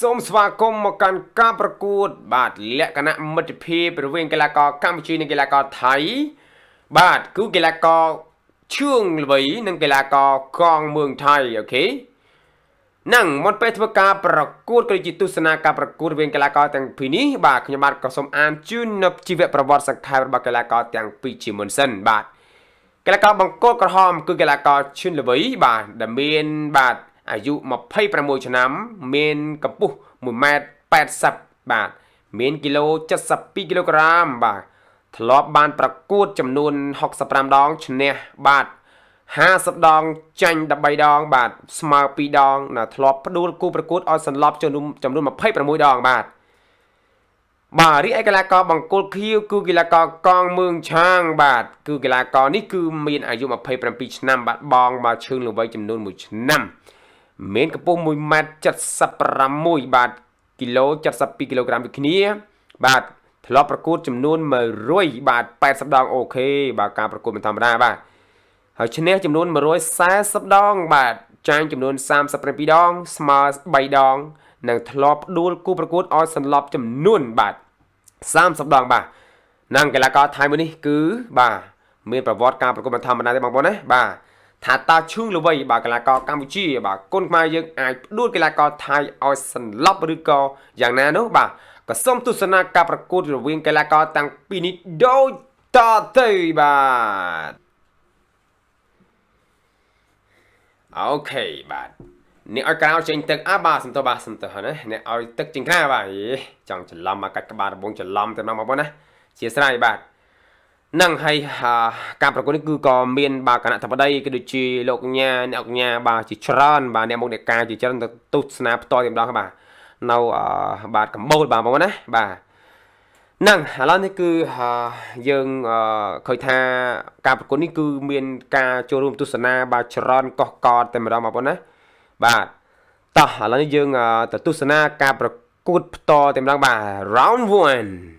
សូមស្វាគមន៍មកកាន់ការប្រកួត បាទលក្ខណៈមិត្តភាពរវាង កីឡាករកម្ពុជានិងកីឡាករថៃបាទគឺកីឡាករឈឿងល្បីនិងកីឡាករកងមឿងថៃអូខេនឹងមុនពេលធ្វើការប្រកួតក៏ជាទស្សនាការប្រកួតវិញកីឡាករទាំងពីរនេះបាទខ្ញុំបាទក៏សូមអានជូននូវជីវប្រវត្តិសង្ខេបរបស់កីឡាករទាំងពីរជាមុនសិនបាទកីឡាករបង្កកក្រហម គឺកីឡាករឈឿនល្វីបាទដែលមានបាទអាយុ26ឆ្នាំ មានកម្ពស់1ម៉ែត្រ80បាទមានគីឡូ72គីឡូក្រាមបាទធ្លាប់បានប្រកួតចំនួន65ដងឈ្នះបាទ50ដងចាញ់13ដង បាទស្មើ2ដងណាធ្លាប់ផ្ដួលគូប្រកួតឲ្យសន្លប់ចំនួនចំនួន26ដងបាទបាទរីឯកីឡាករបង្គោលខៀវគឺកីឡាករកងមឿងឆាងបាទគឺកីឡាករនេះគឺមានអាយុ27ឆ្នាំបាទបងមកឈើងល្វៃចំនួន1ឆ្នាំមានកម្ពស់1ម៉ែត្រ76បាទគីឡូ72គីឡូក្រាមដូចគ្នា បាទធ្លាប់ប្រកួតចំនួន100បាទ80ដងអូខេបាទការប្រកួតមិនធម្មតាបាទហើយឈ្នះចំនួន140ដងបាទចាញ់ចំនួន37ដងស្មើ3ដងនិងធ្លាប់ដួលគូប្រកួតឲ្យសន្លប់ចំនួនបាទ30ដង បាទនិងកីឡាករថៃមួយនេះគឺ បាទមានប្រវត្តិការប្រកួតមិនធម្មតាទេបងប្អូនណាបាទថាតើឈឹងល្វីបាទកីឡាករកម្ពុជាបាទគុនខ្មែរយើងអាចផ្ដួលកីឡាករថៃឲ្យសន្លប់ឬក៏យ៉ាងណានោះបាទក៏សូមទស្សនាការប្រកួតរវាងកីឡាករទាំងពីរនេះដូចតទៅបាទអូខេបាទអ្នកឲ្យក្រៅចេញទឹកអាបាទសំទោសបាទសំទោសណាអ្នកឲ្យទឹកចេញក្រៅបាទចង់ច្រឡំមកកាច់ក្បាលរបងច្រឡំទៅមកបងណាជាស្រ័យបាទនឹងហើយការប្រកួតនេះគឺក៏មានបាទគណៈធិបតីគឺដូចជាលោកញ៉ាអ្នកញ៉ាបាទជាច្រើនបាទអ្នកមុខអ្នកការជាច្រើនទៅទស្សនាផ្ទាល់តែម្ដងបាទនៅបាទកម្ពុជាបាទបងប្អូនណាបាទនឹងឥឡូវនេះគឺយើងឃើញថាការប្រកួតនេះគឺមានការចូលរួមទស្សនាបាទច្រើនកោះកតតែម្ដងបងប្អូនណាបាទតោះឥឡូវនេះយើងទៅទស្សនា ការប្រកួតផ្ទាល់តែម្ដងបាទ round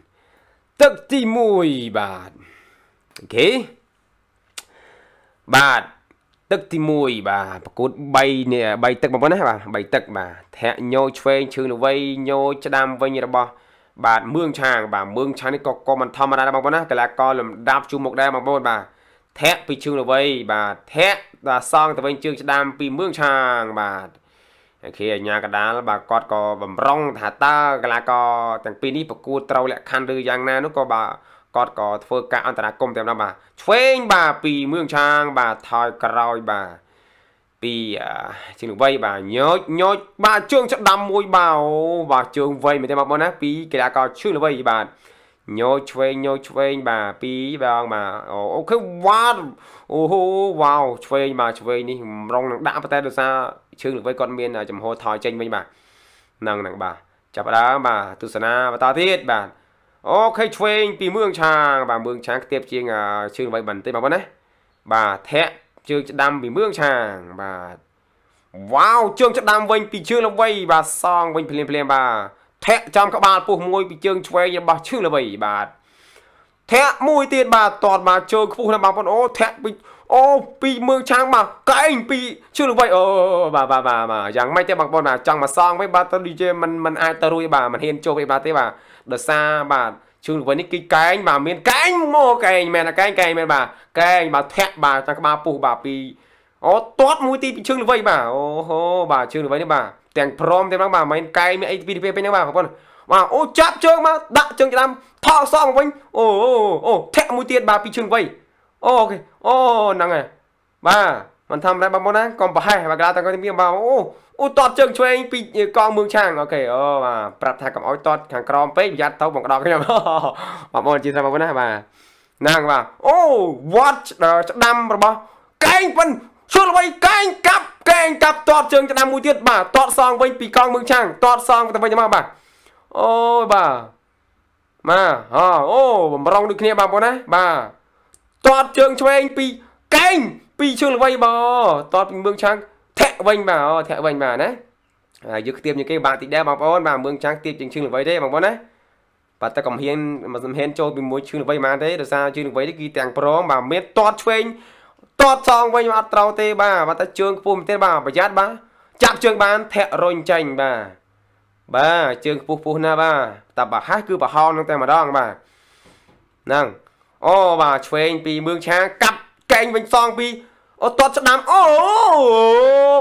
1ទឹកទី1បាទអូខេបាទទឹកទី1បាទប្រកួត3នេះ3ទឹកបងប្អូនណាបាទ3ទឹកបាទធាក់ញោឆ្វេងឈឺល្វីញោច្ដាំវិញរបស់បាទមឿងឆាងបាទមឿងឆាងនេះក៏ក៏មិនធម្មតាដែរបងប្អូនណាកីឡាករលំដាប់ជួមមុខដែរបងប្អូនបាទធាក់ពីជើងល្វីបាទធាក់ដល់សងទៅវិញជើងច្ដាំពីមឿងឆាងបាទអូខេអាញាកដាលបាទគាត់ក៏បំរុងថាតើកីឡាករទាំងពីរនេះប្រកួតត្រូវលក្ខខណ្ឌឬយ៉ាងណានោះក៏បាទគាត់ក៏ធ្វើការអន្តរាគមន៍តែម្ដងបាទឆ្វេងបាទពីមឿងឆាងបាទថយក្រោយបាទពីជាងវ័យបាទញោចញោចបាទជើងច្ដាំមួយបាទអូបាទជើងវ័យមែនទេបងប្អូនណាពីកីឡាករឈឺល្វីបាទញោឆ្វេងញោឆ្វេងបាទពីរបងបាទអូខេវ៉ាអូហូវ៉ាវឆ្វេងបាទឆ្វេងនេះរងនឹងដាក់ប៉ុន្តែដោយសារជើងល្វីគាត់មានចំហថយចេញវិញបាទហ្នឹងហ្នឹងបាទចាប់ដើមបាទទស្សនាបន្តទៀតបាទអូខេឆ្វេងពីមឿងឆាងបាទមឿងឆាងខ្ទាបជាងជើងល្បីបន្តិចបងប្អូនណាបាទធាក់ជើងច្បាំពីមឿងឆាងបាទវ៉ាវជើងច្បាំវិញ ពីជើងល្បីបាទសងវិញភ្លាមភ្លាមបាទធាក់ចំក្បាលពុះមួយពីជើងឆ្វេងរបស់ឈើល្បីបាទធាក់មួយទៀតបាទតតមកជើងខ្ពស់ណាបងប្អូនអូធាក់ពីអូពីមើងឆាងមកកែងពីជើងល្បីអូបាទបាទបាទយ៉ាងម៉េចទេបងប្អូនណាចង់មកសងវិញបាទទៅ DJ មិនមិនអាចទៅរួចបាទមិនហ៊ានចូលទេបាទទេបាទដោយសារបាទជូនវិញនេះគឺកែងបាទមានកែងមកកែងមែនតែកែងកែងមែនបាទកែងបាទធាក់បាទតាមក្បាលពុះបាទពីអូតាត់មួយទីពីជើងល្វីបាទអូហូបាទជើងល្វីនេះបាទទាំងព្រមទាំងហ្នឹងបាទមិនកែងមានអីពីពីពេញហ្នឹងបាទបងប្អូនបាទអូចាប់ជើងមកដាក់ជើងច្រាំថោសងមកវិញអូអូធាក់មួយទៀតបាទពីជើងល្វីអូខេអូហ្នឹងហើយបាទមិនធម្មតាបងប្អូនណាកុំប្រហែសបើកាលតើគាត់មានបងអូអូតតជើងឆ្វេងពីកងមឿងឆាងអូខេអូបាទប្រាប់ថាកុំអោយតតខាងក្រោមពេកប្រយ័ត្នទៅបងក្តោបខ្ញុំបងប្អូនជឿថាបងប្អូនណាបាទហ្នឹងបាទអូ watch ស្ដាំរបស់កែងប៉ិនឈួរល្បីកែងកាប់កែងកាប់តតជើងស្ដាំមួយទៀតបាទតតសងវិញពីកងមឿងឆាងតតសងទៅវិញមកបាទអូយបាទម៉ាអូបំរុងដូចគ្នាបងប្អូនណាបាទតតជើងឆ្វេងពីកែងពីរជើងល្វីបតតពីមឿងឆាំងធាក់វិញបាទអូធាក់វិញបាទណាហើយយើងខ្ទាបជាងគេបាក់តិចដែរបងប្អូនបាទមឿងឆាំងខ្ទាបជាងជើងល្វីទេបងប្អូនណាបាទតែកំហៀងមិនសំហេនចូលពីមួយជើងល្វីបានទេដោយសារជើងល្វីនេះគឺទាំងប្រមបាទមានតតឆ្វេងតតសងវិញអត់ត្រូវទេបាទបាទតែជើងខ្ពស់មែនទេបាទប្រយ័ត្នបាទចាប់ជើងបានធាក់រុញចាញ់បាទបាទជើងខ្ពស់ខ្ពស់ណាបាទតែប្រហែសគឺប្រហោងនឹងតែម្ដងបាទហ្នឹងអូបាទឆ្វេងពីមឿងឆាកាប់កែងវិញសងពីអូតាត់ស្ដាំអូ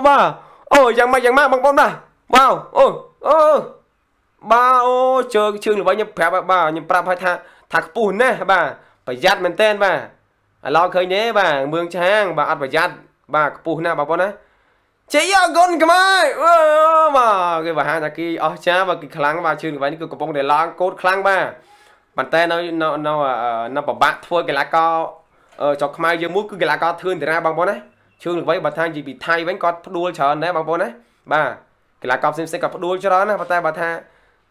បាទអូយ៉ាងម៉េចយ៉ាងម៉េចបងប្អូនបាទបាទអូអូបាទអូជើងជើងល្បីខ្ញុំប្រាប់បាទខ្ញុំប្រាប់ឲ្យថាថាខ្ពស់ណាស់បាទប្រយ័ត្នមែនតើបាទឥឡូវឃើញទេបាទមឿងឆាងបាទអត់ប្រយ័ត្នបាទខ្ពស់ណាស់បងប្អូនណាជ័យអរគុណខ្មែរអូបាទគេបង្ហាញថាគេអស្ចារ្យបាទគេខ្លាំងបាទជើងល្បីនេះគឺកំពុងតែឡើងកោតខ្លាំងបាទប៉ុន្តែនៅនៅនៅប្របាក់ធ្វើកីឡាករចុកខ្មៅយើងមួយគឺកីឡាករធឿនតារាបងប្អូនណាឈឿងល្បីបើថានិយាយពីថៃវិញគាត់ផ្ដួលច្រើនដែរបងប្អូនណាបាទកីឡាករផ្សេងផ្សេងគាត់ផ្ដួលច្រើនណាប៉ុន្តែបើថា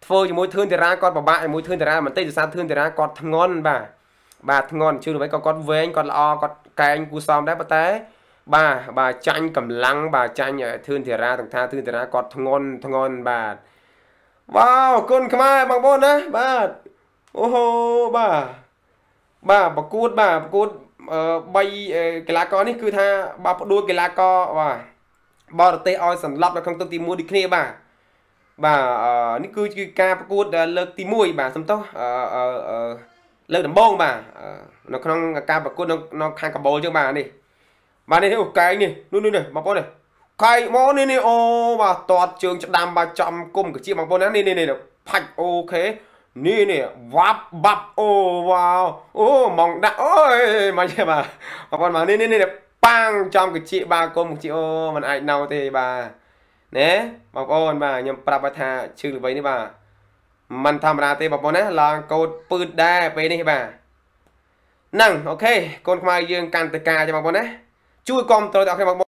ធ្វើជាមួយធឿនតារាគាត់ពិបាកជាមួយធឿនតារាបន្តិចដោយសារធឿនតារាគាត់ធ្ងន់បាទបាទធ្ងន់ជឿវិញក៏គាត់វែងគាត់ល្អគាត់កែងគូសំដែរប៉ុន្តែបាទបាទចាញ់កម្លាំងបាទចាញ់ធឿនតារាទាំងថាធឿនតារាគាត់ធ្ងន់ធ្ងន់បាទវ៉ាវគុណខ្មែរបងប្អូនណាបាទអូហូបាទបាទប្រកួតបាទប្រកួត3កីឡាករនេះគឺថាបើផ្ដួលកីឡាករបាទបរទេសឲ្យសន្លប់នៅក្នុងទឹកទី1ដូចគ្នាបាទបាទនេះគឺជាការប្រកួតលើកទី1បាទសំទោសលើកដំបូងបាទនៅក្នុងការប្រកួតនៅខាងកម្ពុជាយើងបាទនេះបាទនេះអូកែងនេះនោះនេះបងប្អូននេះកែងមកនេះនេះអូបាទតតជើងច្ដាំបាទចំគុំកាជាបងប្អូនណានេះនេះផាច់អូខេនេះនេះវ៉ាប់បាប់អូវ៉ាវអូមកដាក់អូយមកទេបាទបងប្អូនមកនេះនេះនេះប៉ាំងចំកជាបាគុំកជាអូมันអាចណៅទេបាទណែបងប្អូនបាទខ្ញុំប្រាប់ថាឈឺល្បីនេះបាទมันធម្មតាទេបងប្អូនណាឡើងកោតពឺតដែរពេលនេះបាទហ្នឹងអូខេកូនខ្មែរយើងកាន់តកាចឹងបងប្អូនណាជួយគ្រប់តរដល់គ្នាបងប្អូន